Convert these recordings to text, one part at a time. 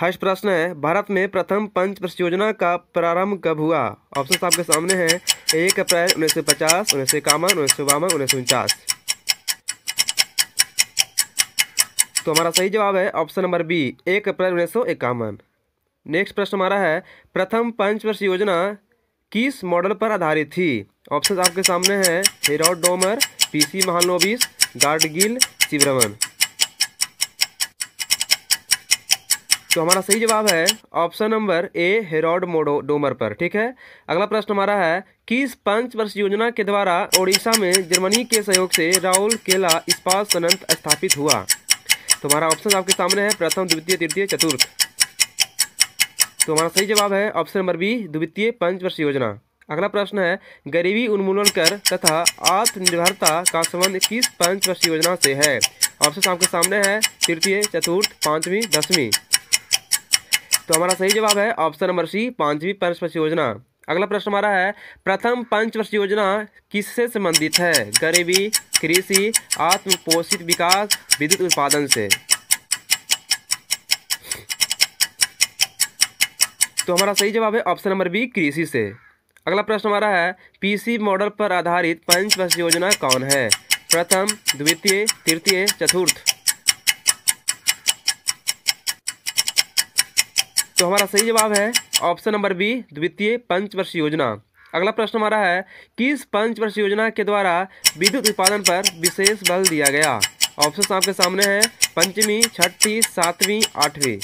first प्रश्न है भारत में प्रथम पंच वर्ष योजना का प्रारंभ कब हुआ ऑप्शन तो आपके सामने है एक अप्रैल उन्नीस सौ पचास उन्नीस सौ इक्यावन उन्नीस सौ बावन उन्नीस सौ उनचास तो हमारा सही जवाब है ऑप्शन नंबर बी एक अप्रैल उन्नीस सौ इक्यावन नेक्स्ट प्रश्न हमारा है प्रथम पंचवर्ष योजना किस मॉडल पर आधारित थी ऑप्शन आपके सामने है Harrod Domar Domar PC Mahalanobis Gadgil Sivaraman तो हमारा सही जवाब है ऑप्शन नंबर ए हेरोड मोडो डोमर पर ठीक है अगला प्रश्न हमारा है किस पंचवर्ष वर्ष योजना के द्वारा ओडिशा में जर्मनी के सहयोग से राहुल केला इस्पात संयंत्र स्थापित हुआ तो हमारा ऑप्शन आपके सामने है प्रथम द्वितीय तृतीय चतुर्थ तो हमारा सही जवाब है ऑप्शन नंबर बी द्वितीय पंचवर्ष योजना अगला प्रश्न है गरीबी उन्मूलन कर तथा आत्मनिर्भरता का संबंध किस पंचवर्ष योजना से है ऑप्शन आपके सामने है तृतीय चतुर्थ पांचवी दसवीं तो हमारा सही जवाब है ऑप्शन नंबर सी पांचवी पंचवर्ष योजना अगला प्रश्न हमारा है प्रथम पंचवर्ष योजना किससे संबंधित है गरीबी कृषि आत्मपोषित विकास विद्युत उत्पादन से तो हमारा सही जवाब है ऑप्शन नंबर बी कृषि से अगला प्रश्न हमारा है पीसी मॉडल पर आधारित पंचवर्ष योजना कौन है प्रथम द्वितीय तृतीय चतुर्थ तो हमारा सही जवाब है ऑप्शन नंबर बी द्वितीय पंचवर्ष योजना अगला प्रश्न हमारा है किस पंचवर्ष योजना के द्वारा विद्युत उत्पादन पर विशेष बल दिया गया ऑप्शन आपके सामने है पंचमी छठी सातवीं आठवीं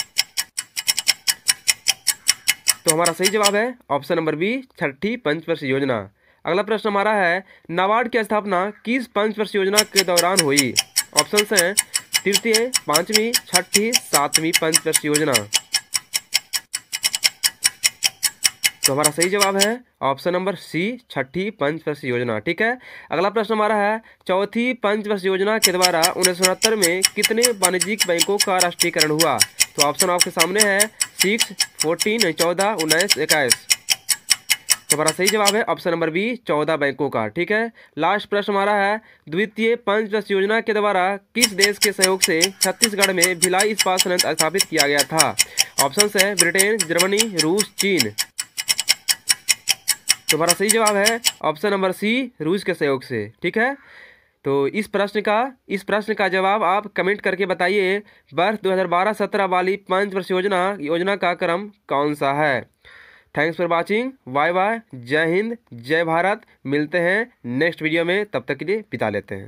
तो हमारा सही जवाब है ऑप्शन नंबर बी छठी पंचवर्ष योजना अगला प्रश्न हमारा है नाबार्ड की स्थापना किस पंचवर्ष योजना के दौरान हुई ऑप्शन हैं तृतीय पांचवी छठी सातवीं पंचवर्ष योजना तो हमारा सही जवाब है ऑप्शन नंबर सी छठी पंचवर्ष योजना ठीक है अगला प्रश्न हमारा है चौथी पंचवर्ष योजना के द्वारा उन्नीस में कितने वाणिज्यिक बैंकों का राष्ट्रीयकरण हुआ तो ऑप्शन आपके सामने है सिक्स फोर्टीन चौदह उन्नीस इक्कीस तो हमारा सही जवाब है ऑप्शन नंबर बी चौदह बैंकों का ठीक है लास्ट प्रश्न हमारा है द्वितीय पंचवर्ष योजना के द्वारा किस देश के सहयोग से छत्तीसगढ़ में भिलाई इस्पात संयंत्र स्थापित किया गया था ऑप्शन है ब्रिटेन जर्मनी रूस चीन तो हमारा सही जवाब है ऑप्शन नंबर सी रूस के सहयोग से ठीक है तो इस प्रश्न का इस प्रश्न का जवाब आप कमेंट करके बताइए वर्ष 2012 सत्रह वाली पंच वर्ष योजना योजना का क्रम कौन सा है thanks for watching bye bye जय हिंद जय भारत मिलते हैं नेक्स्ट वीडियो में तब तक के लिए बिता लेते हैं